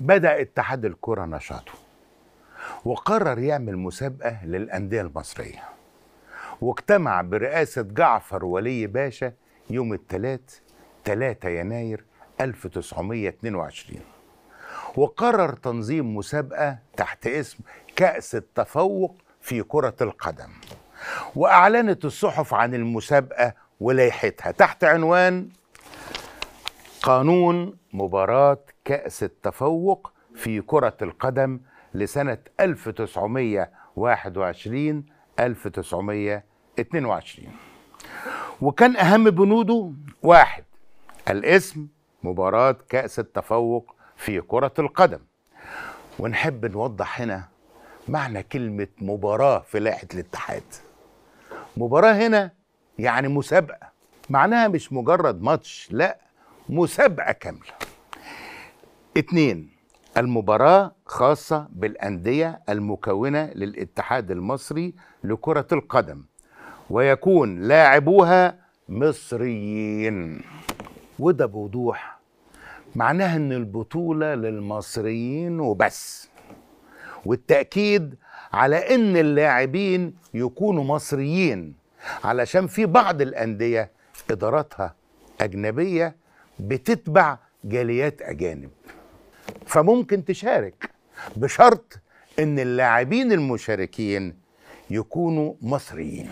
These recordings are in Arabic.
بدأ اتحاد الكرة نشاطه وقرر يعمل مسابقة للأندية المصرية واجتمع برئاسة جعفر ولي باشا يوم الثلاث 3 يناير 1922 وقرر تنظيم مسابقة تحت اسم كأس التفوق في كرة القدم وأعلنت الصحف عن المسابقة ولايحتها تحت عنوان قانون مباراة كأس التفوق في كرة القدم لسنة 1921 1922 وكان أهم بنوده واحد الاسم مباراة كأس التفوق في كرة القدم ونحب نوضح هنا معنى كلمة مباراة في لائحة الاتحاد مباراة هنا يعني مسابقة معناها مش مجرد ماتش لا مسابقة كاملة اتنين المباراة خاصة بالأندية المكونة للاتحاد المصري لكرة القدم ويكون لاعبوها مصريين وده بوضوح معناها ان البطولة للمصريين وبس والتأكيد على ان اللاعبين يكونوا مصريين علشان في بعض الأندية إداراتها أجنبية بتتبع جاليات اجانب فممكن تشارك بشرط ان اللاعبين المشاركين يكونوا مصريين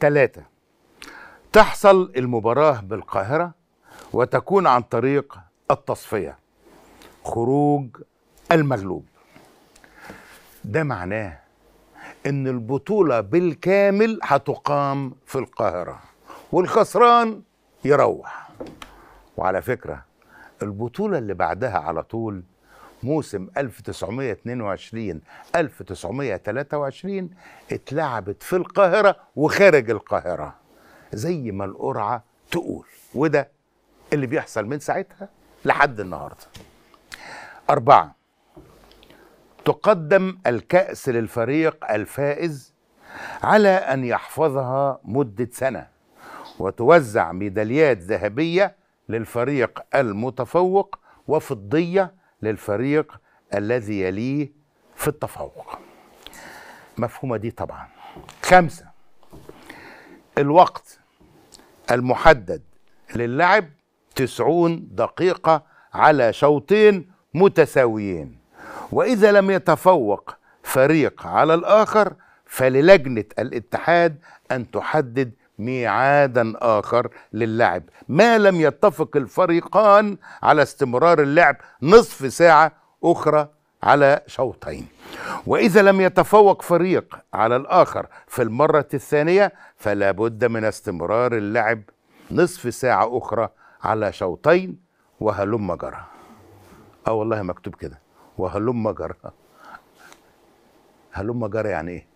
ثلاثة تحصل المباراة بالقاهرة وتكون عن طريق التصفية خروج المغلوب ده معناه ان البطولة بالكامل هتقام في القاهرة والخسران يروح وعلى فكرة البطولة اللي بعدها على طول موسم 1922 1923 اتلعبت في القاهرة وخارج القاهرة زي ما القرعة تقول وده اللي بيحصل من ساعتها لحد النهارده. أربعة تقدم الكأس للفريق الفائز على أن يحفظها مدة سنة وتوزع ميداليات ذهبية للفريق المتفوق وفضية للفريق الذي يليه في التفوق مفهومة دي طبعا خمسة الوقت المحدد للعب تسعون دقيقة على شوطين متساويين وإذا لم يتفوق فريق على الآخر فللجنة الاتحاد أن تحدد ميعادا آخر للعب ما لم يتفق الفريقان على استمرار اللعب نصف ساعة أخرى على شوطين وإذا لم يتفوق فريق على الآخر في المرة الثانية فلا بد من استمرار اللعب نصف ساعة أخرى على شوطين وهلم جرى اه والله مكتوب كده وهلم جرى هلم جرى يعني ايه